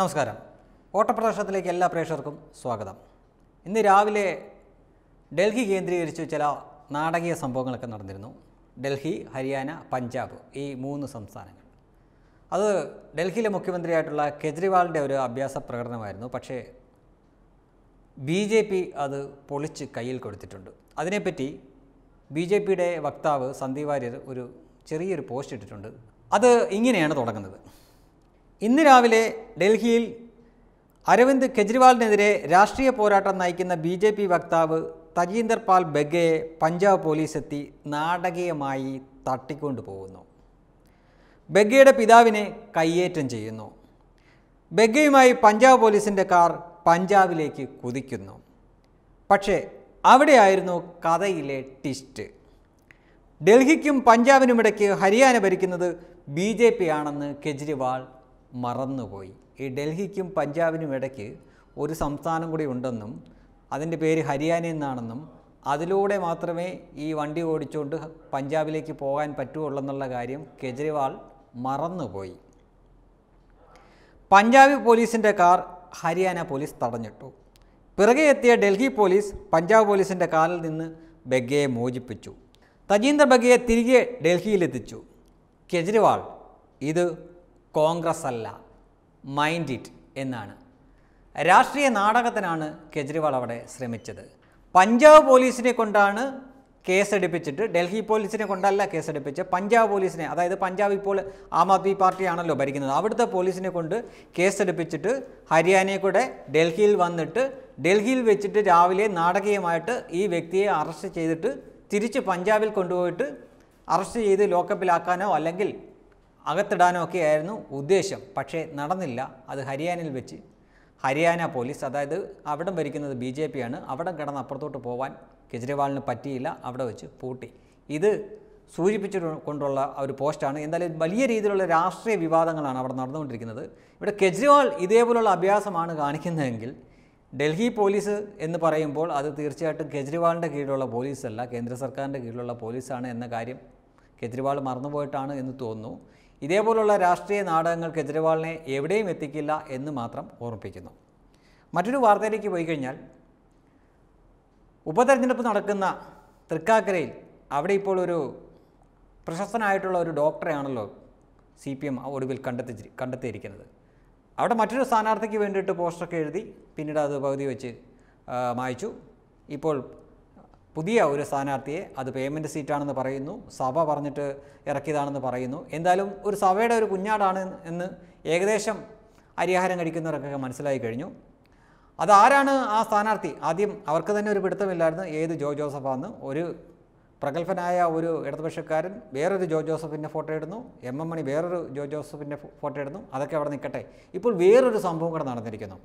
നമസ്കാരം ഓട്ടപ്രദർശനത്തിലേക്ക് എല്ലാ പ്രേക്ഷകർക്കും സ്വാഗതം ഇന്ന് രാവിലെ ഡൽഹി കേന്ദ്രീകരിച്ച് ചില നാടകീയ സംഭവങ്ങളൊക്കെ നടന്നിരുന്നു ഡൽഹി ഹരിയാന പഞ്ചാബ് ഈ മൂന്ന് സംസ്ഥാനങ്ങൾ അത് ഡൽഹിയിലെ മുഖ്യമന്ത്രിയായിട്ടുള്ള കെജ്രിവാളിൻ്റെ ഒരു അഭ്യാസ പ്രകടനമായിരുന്നു പക്ഷേ ബി ജെ പി അത് പൊളിച്ച് കയ്യിൽ കൊടുത്തിട്ടുണ്ട് അതിനെപ്പറ്റി ബി ജെ പിയുടെ വക്താവ് സന്ദീപ് വാര്യർ ഒരു ചെറിയൊരു പോസ്റ്റ് ഇട്ടിട്ടുണ്ട് അത് ഇങ്ങനെയാണ് തുടങ്ങുന്നത് ഇന്ന് രാവിലെ ഡൽഹിയിൽ അരവിന്ദ് കെജ്രിവാളിനെതിരെ രാഷ്ട്രീയ പോരാട്ടം നയിക്കുന്ന ബി ജെ പി വക്താവ് തജീന്ദർ പാൽ ബെഗയെ പഞ്ചാബ് പോലീസ് എത്തി നാടകീയമായി തട്ടിക്കൊണ്ടു പോകുന്നു ബെഗയുടെ പിതാവിനെ കയ്യേറ്റം ചെയ്യുന്നു ബെഗയുമായി പഞ്ചാബ് പോലീസിൻ്റെ കാർ പഞ്ചാബിലേക്ക് കുതിക്കുന്നു പക്ഷേ അവിടെയായിരുന്നു കഥയിലെ ട്വിസ്റ്റ് ഡൽഹിക്കും പഞ്ചാബിനുമിടയ്ക്ക് ഹരിയാന ഭരിക്കുന്നത് ബി ജെ പി ആണെന്ന് കെജ്രിവാൾ മറന്നുപോയി ഈ ഡൽഹിക്കും പഞ്ചാബിനും ഇടയ്ക്ക് ഒരു സംസ്ഥാനം കൂടി ഉണ്ടെന്നും അതിൻ്റെ പേര് ഹരിയാന എന്നാണെന്നും അതിലൂടെ മാത്രമേ ഈ വണ്ടി ഓടിച്ചുകൊണ്ട് പഞ്ചാബിലേക്ക് പോകാൻ പറ്റുള്ളൂ എന്നുള്ള കാര്യം കെജ്രിവാൾ മറന്നുപോയി പഞ്ചാബ് പോലീസിൻ്റെ കാർ ഹരിയാന പോലീസ് തടഞ്ഞിട്ടു പിറകെ എത്തിയ ഡൽഹി പോലീസ് പഞ്ചാബ് പോലീസിൻ്റെ കാലിൽ നിന്ന് ബഗ്ഗയെ മോചിപ്പിച്ചു തജീന്ദർ ബഗ്ഗയെ തിരികെ ഡൽഹിയിലെത്തിച്ചു കെജ്രിവാൾ ഇത് കോൺഗ്രസ് അല്ല മൈൻഡ് ഇറ്റ് എന്നാണ് രാഷ്ട്രീയ നാടകത്തിനാണ് കെജ്രിവാൾ അവിടെ ശ്രമിച്ചത് പഞ്ചാബ് പോലീസിനെ കൊണ്ടാണ് കേസെടുപ്പിച്ചിട്ട് ഡൽഹി പോലീസിനെ കൊണ്ടല്ല കേസെടുപ്പിച്ച് പഞ്ചാബ് പോലീസിനെ അതായത് പഞ്ചാബ് ഇപ്പോൾ ആം ആദ്മി പാർട്ടിയാണല്ലോ ഭരിക്കുന്നത് അവിടുത്തെ പോലീസിനെ കൊണ്ട് കേസെടുപ്പിച്ചിട്ട് ഹരിയാനയെ കൂടെ ഡൽഹിയിൽ വന്നിട്ട് ഡൽഹിയിൽ വെച്ചിട്ട് രാവിലെ നാടകീയമായിട്ട് ഈ വ്യക്തിയെ അറസ്റ്റ് ചെയ്തിട്ട് തിരിച്ച് പഞ്ചാബിൽ കൊണ്ടുപോയിട്ട് അറസ്റ്റ് ചെയ്ത് ലോക്കപ്പിലാക്കാനോ അല്ലെങ്കിൽ അകത്തിടാനും ആയിരുന്നു ഉദ്ദേശം പക്ഷേ നടന്നില്ല അത് ഹരിയാനയിൽ വെച്ച് ഹരിയാന പോലീസ് അതായത് അവിടം ഭരിക്കുന്നത് ബി ജെ പിയാണ് അവിടെ കിടന്ന് അപ്പുറത്തോട്ട് പോകാൻ കെജ്രിവാളിന് പറ്റിയില്ല അവിടെ വെച്ച് പൂട്ടി ഇത് സൂചിപ്പിച്ചു കൊണ്ടുള്ള ഒരു പോസ്റ്റാണ് എന്തായാലും വലിയ രീതിയിലുള്ള രാഷ്ട്രീയ വിവാദങ്ങളാണ് അവിടെ നടന്നുകൊണ്ടിരിക്കുന്നത് ഇവിടെ കെജ്രിവാൾ ഇതേപോലുള്ള അഭ്യാസമാണ് കാണിക്കുന്നതെങ്കിൽ ഡൽഹി പോലീസ് എന്ന് പറയുമ്പോൾ അത് തീർച്ചയായിട്ടും കെജ്രിവാളിൻ്റെ കീഴിലുള്ള പോലീസല്ല കേന്ദ്ര സർക്കാരിൻ്റെ കീഴിലുള്ള പോലീസാണ് എന്ന കാര്യം കെജ്രിവാൾ മറന്നുപോയിട്ടാണ് എന്ന് തോന്നുന്നു ഇതേപോലുള്ള രാഷ്ട്രീയ നാടകങ്ങൾ കെജ്രിവാളിനെ എവിടെയും എത്തിക്കില്ല എന്ന് മാത്രം ഓർമ്മിപ്പിക്കുന്നു മറ്റൊരു വാർത്തയിലേക്ക് പോയി കഴിഞ്ഞാൽ ഉപതെരഞ്ഞെടുപ്പ് നടക്കുന്ന തൃക്കാക്കരയിൽ അവിടെ ഇപ്പോൾ ഒരു പ്രശസ്തനായിട്ടുള്ള ഒരു ഡോക്ടറെയാണല്ലോ സി പി എം ഒടുവിൽ കണ്ടെത്തി കണ്ടെത്തിയിരിക്കുന്നത് അവിടെ മറ്റൊരു സ്ഥാനാർത്ഥിക്ക് വേണ്ടിയിട്ട് പോസ്റ്ററൊക്കെ എഴുതി പിന്നീട് അത് പകുതി വെച്ച് മായച്ചു ഇപ്പോൾ പുതിയ ഒരു സ്ഥാനാർത്ഥിയെ അത് പേയ്മെൻറ്റ് സീറ്റാണെന്ന് പറയുന്നു സഭ പറഞ്ഞിട്ട് ഇറക്കിയതാണെന്ന് പറയുന്നു എന്തായാലും ഒരു സഭയുടെ ഒരു കുഞ്ഞാടാണ് എന്ന് ഏകദേശം അരിഹാരം കഴിക്കുന്നവർക്കൊക്കെ മനസ്സിലായി കഴിഞ്ഞു അതാരാണ് ആ സ്ഥാനാർത്ഥി ആദ്യം അവർക്ക് തന്നെ ഒരു പിടുത്തമില്ലായിരുന്നു ഏത് ജോ ജോസഫാന്ന് ഒരു പ്രഗത്ഭനായ ഒരു ഇടതുപക്ഷക്കാരൻ വേറൊരു ജോ ജോസഫിൻ്റെ ഫോട്ടോ ഇടുന്നു എം എം മണി വേറൊരു ജോ ജോസഫിൻ്റെ ഫോട്ടോ ഇടുന്നു അതൊക്കെ അവിടെ നിൽക്കട്ടെ ഇപ്പോൾ വേറൊരു സംഭവം കൂടെ നടന്നിരിക്കുന്നു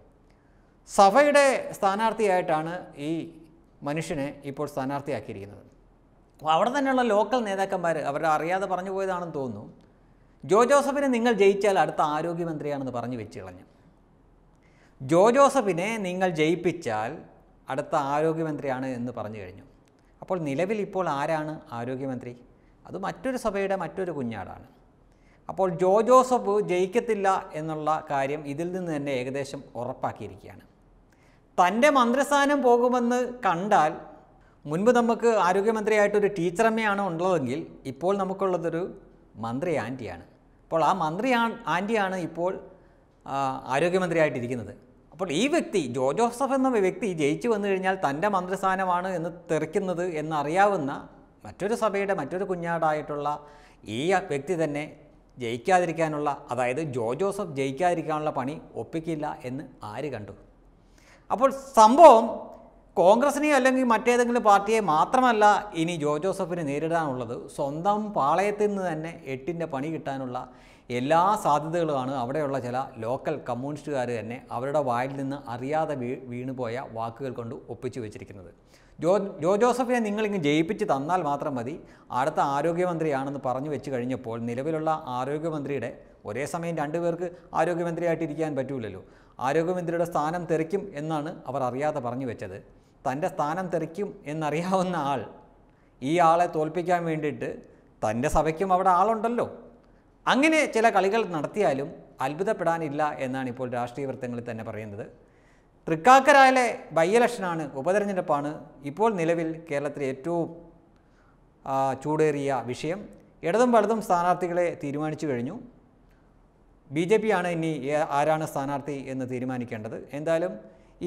സഭയുടെ സ്ഥാനാർത്ഥിയായിട്ടാണ് ഈ മനുഷ്യനെ ഇപ്പോൾ സ്ഥാനാർത്ഥിയാക്കിയിരിക്കുന്നത് അപ്പോൾ അവിടെ തന്നെയുള്ള ലോക്കൽ നേതാക്കന്മാർ അവരെ അറിയാതെ പറഞ്ഞു പോയതാണെന്ന് തോന്നുന്നു ജോ ജോസഫിനെ നിങ്ങൾ ജയിച്ചാൽ അടുത്ത ആരോഗ്യമന്ത്രിയാണെന്ന് പറഞ്ഞു വെച്ച് കളഞ്ഞു ജോ ജോസഫിനെ നിങ്ങൾ ജയിപ്പിച്ചാൽ അടുത്ത ആരോഗ്യമന്ത്രിയാണ് എന്ന് പറഞ്ഞു കഴിഞ്ഞു അപ്പോൾ നിലവിൽ ഇപ്പോൾ ആരാണ് ആരോഗ്യമന്ത്രി അത് മറ്റൊരു സഭയുടെ മറ്റൊരു കുഞ്ഞാടാണ് അപ്പോൾ ജോ ജോസഫ് ജയിക്കത്തില്ല എന്നുള്ള കാര്യം ഇതിൽ നിന്ന് തന്നെ ഏകദേശം ഉറപ്പാക്കിയിരിക്കുകയാണ് തൻ്റെ മന്ത്രിസ്ഥാനം പോകുമെന്ന് കണ്ടാൽ മുൻപ് നമുക്ക് ആരോഗ്യമന്ത്രിയായിട്ടൊരു ടീച്ചറമ്മയാണ് ഉള്ളതെങ്കിൽ ഇപ്പോൾ നമുക്കുള്ളതൊരു മന്ത്രി ആൻറ്റിയാണ് അപ്പോൾ ആ മന്ത്രി ആൻറ്റിയാണ് ഇപ്പോൾ ആരോഗ്യമന്ത്രിയായിട്ടിരിക്കുന്നത് അപ്പോൾ ഈ വ്യക്തി ജോ ജോസഫ് എന്ന വ്യക്തി ജയിച്ചു വന്നു കഴിഞ്ഞാൽ തൻ്റെ മന്ത്രിസ്ഥാനമാണ് എന്ന് തെറിക്കുന്നത് എന്നറിയാവുന്ന മറ്റൊരു സഭയുടെ മറ്റൊരു കുഞ്ഞാടായിട്ടുള്ള ഈ വ്യക്തി തന്നെ ജയിക്കാതിരിക്കാനുള്ള അതായത് ജോ ജോസഫ് ജയിക്കാതിരിക്കാനുള്ള പണി ഒപ്പിക്കില്ല എന്ന് ആര് കണ്ടു അപ്പോൾ സംഭവം കോൺഗ്രസിനെ അല്ലെങ്കിൽ മറ്റേതെങ്കിലും പാർട്ടിയെ മാത്രമല്ല ഇനി ജോ ജോസഫിന് നേരിടാനുള്ളത് സ്വന്തം പാളയത്തിൽ നിന്ന് തന്നെ എട്ടിൻ്റെ പണി കിട്ടാനുള്ള എല്ലാ സാധ്യതകളുമാണ് അവിടെയുള്ള ചില ലോക്കൽ കമ്മ്യൂണിസ്റ്റുകാർ തന്നെ അവരുടെ വായിൽ നിന്ന് അറിയാതെ വീ വീണുപോയ വാക്കുകൾ കൊണ്ട് ഒപ്പിച്ചു വെച്ചിരിക്കുന്നത് ജോ ജോ ജോസഫിനെ നിങ്ങളിങ്ങ് ജയിപ്പിച്ച് തന്നാൽ മാത്രം മതി അടുത്ത ആരോഗ്യമന്ത്രിയാണെന്ന് പറഞ്ഞു വെച്ച് കഴിഞ്ഞപ്പോൾ നിലവിലുള്ള ആരോഗ്യമന്ത്രിയുടെ ഒരേ സമയം രണ്ടുപേർക്ക് ആരോഗ്യമന്ത്രിയായിട്ടിരിക്കാൻ പറ്റൂലല്ലോ ആരോഗ്യമന്ത്രിയുടെ സ്ഥാനം തെറിക്കും എന്നാണ് അവർ അറിയാതെ പറഞ്ഞു വെച്ചത് തൻ്റെ സ്ഥാനം തെറിക്കും എന്നറിയാവുന്ന ആൾ ഈ ആളെ തോൽപ്പിക്കാൻ വേണ്ടിയിട്ട് തൻ്റെ സഭയ്ക്കും അവിടെ ആളുണ്ടല്ലോ അങ്ങനെ ചില കളികൾ നടത്തിയാലും അത്ഭുതപ്പെടാനില്ല എന്നാണ് ഇപ്പോൾ രാഷ്ട്രീയ വൃത്തങ്ങളിൽ തന്നെ പറയുന്നത് തൃക്കാക്കരായിലെ ബൈ ഉപതെരഞ്ഞെടുപ്പാണ് ഇപ്പോൾ നിലവിൽ കേരളത്തിലെ ഏറ്റവും ചൂടേറിയ വിഷയം ഇടതും വലതും സ്ഥാനാർത്ഥികളെ തീരുമാനിച്ചു കഴിഞ്ഞു ബി ജെ ആണ് ഇനി ആരാണ് സ്ഥാനാർത്ഥി എന്ന് തീരുമാനിക്കേണ്ടത് എന്തായാലും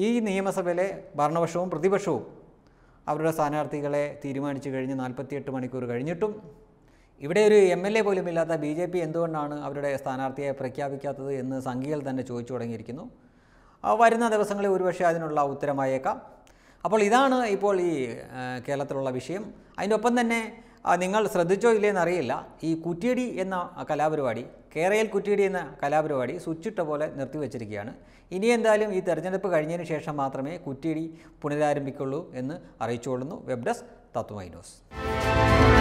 ഈ നിയമസഭയിലെ ഭരണപക്ഷവും പ്രതിപക്ഷവും അവരുടെ സ്ഥാനാർത്ഥികളെ തീരുമാനിച്ചു കഴിഞ്ഞ് നാൽപ്പത്തിയെട്ട് മണിക്കൂർ കഴിഞ്ഞിട്ടും ഇവിടെ ഒരു എം എൽ എ പോലും ഇല്ലാത്ത ബി ജെ പി എന്തുകൊണ്ടാണ് അവരുടെ സ്ഥാനാർത്ഥിയെ പ്രഖ്യാപിക്കാത്തത് എന്ന് സംഘികൾ തന്നെ ചോദിച്ചു തുടങ്ങിയിരിക്കുന്നു വരുന്ന ദിവസങ്ങളിൽ ഒരുപക്ഷെ അതിനുള്ള ഉത്തരമായേക്കാം അപ്പോൾ ഇതാണ് ഇപ്പോൾ ഈ കേരളത്തിലുള്ള വിഷയം അതിനൊപ്പം തന്നെ നിങ്ങൾ ശ്രദ്ധിച്ചോ ഇല്ലയെന്ന് അറിയില്ല ഈ കുറ്റിയടി എന്ന കലാപരിപാടി കേരയിൽ കുറ്റിയടി എന്ന കലാപരിപാടി സ്വിച്ചിട്ട പോലെ നിർത്തിവെച്ചിരിക്കുകയാണ് ഇനി എന്തായാലും ഈ തെരഞ്ഞെടുപ്പ് കഴിഞ്ഞതിന് ശേഷം മാത്രമേ കുറ്റിയടി പുനരാരംഭിക്കുള്ളൂ എന്ന് അറിയിച്ചുകൊള്ളുന്നു വെബ് ഡെസ്ക് തത്വമൈ ന്യൂസ്